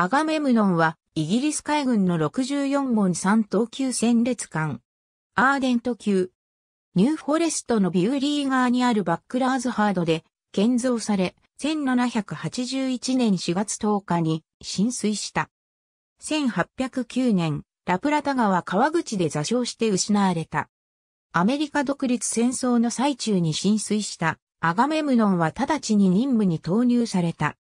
アガメムノンは、イギリス海軍の64門3等級戦列艦。アーデント級。ニューフォレストのビューリー側にあるバックラーズハードで建造され、1781年4月10日に浸水した。1809年、ラプラタ川川口で座礁して失われた。アメリカ独立戦争の最中に浸水したアガメムノンは直ちに任務に投入された。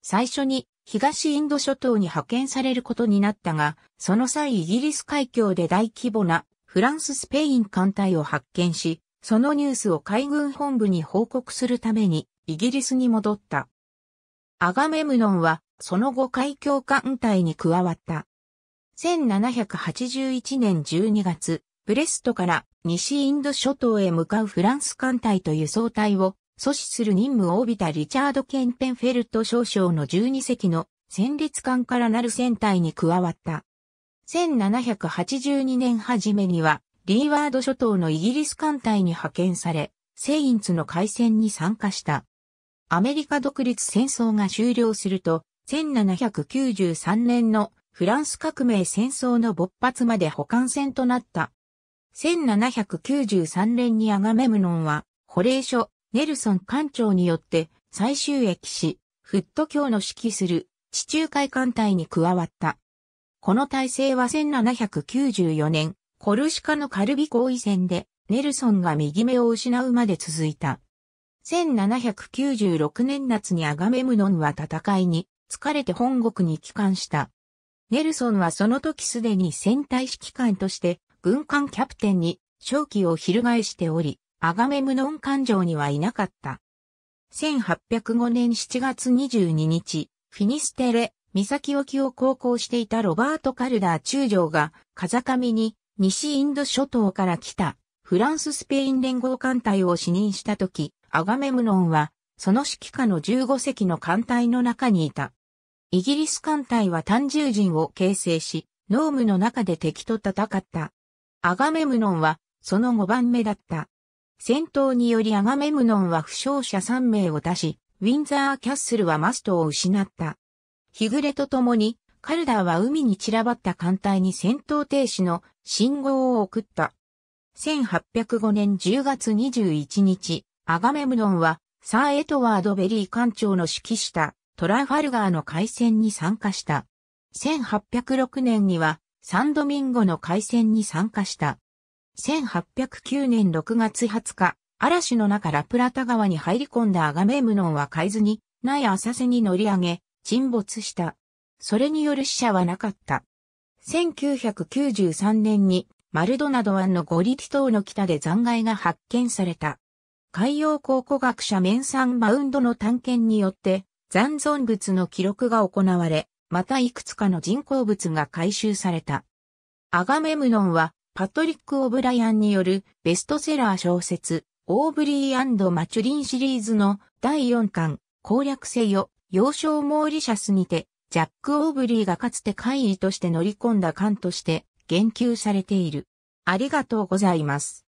最初に東インド諸島に派遣されることになったが、その際イギリス海峡で大規模なフランス・スペイン艦隊を発見し、そのニュースを海軍本部に報告するためにイギリスに戻った。アガメムノンはその後海峡艦隊に加わった。1781年12月、ブレストから西インド諸島へ向かうフランス艦隊と輸送隊を阻止する任務を帯びたリチャード・ケンペンフェルト少将の12隻の戦列艦からなる船隊に加わった。1782年初めには、リーワード諸島のイギリス艦隊に派遣され、セインツの海戦に参加した。アメリカ独立戦争が終了すると、1793年のフランス革命戦争の勃発まで補完戦となった。1793年にアガメムノンは、保冷書ネルソン艦長によって最終役し、フット教の指揮する地中海艦隊に加わった。この体制は1794年、コルシカのカルビ行為戦で、ネルソンが右目を失うまで続いた。1796年夏にアガメムノンは戦いに疲れて本国に帰還した。ネルソンはその時すでに戦隊指揮官として軍艦キャプテンに勝機を翻しており、アガメムノン艦上にはいなかった。1805年7月22日、フィニステレ、岬沖を航行していたロバート・カルダー中将が、風上に西インド諸島から来たフランス・スペイン連合艦隊を指認したとき、アガメムノンは、その指揮下の15隻の艦隊の中にいた。イギリス艦隊は単獣人を形成し、ノームの中で敵と戦った。アガメムノンは、その5番目だった。戦闘によりアガメムノンは負傷者3名を出し、ウィンザー・キャッスルはマストを失った。日暮れとともに、カルダーは海に散らばった艦隊に戦闘停止の信号を送った。1805年10月21日、アガメムノンは、サー・エトワード・ベリー艦長の指揮したトラファルガーの海戦に参加した。1806年には、サンドミンゴの海戦に参加した。1809年6月20日、嵐の中ラプラタ川に入り込んだアガメムノンは海図に、ない浅瀬に乗り上げ、沈没した。それによる死者はなかった。1993年に、マルドナド湾のゴリティ島の北で残骸が発見された。海洋考古学者メンサン・マウンドの探検によって、残存物の記録が行われ、またいくつかの人工物が回収された。アガメムノンはパトリック・オブライアンによるベストセラー小説、オーブリーマチュリンシリーズの第4巻、攻略せよ、幼少モーリシャスにて、ジャック・オーブリーがかつて会議として乗り込んだ艦として言及されている。ありがとうございます。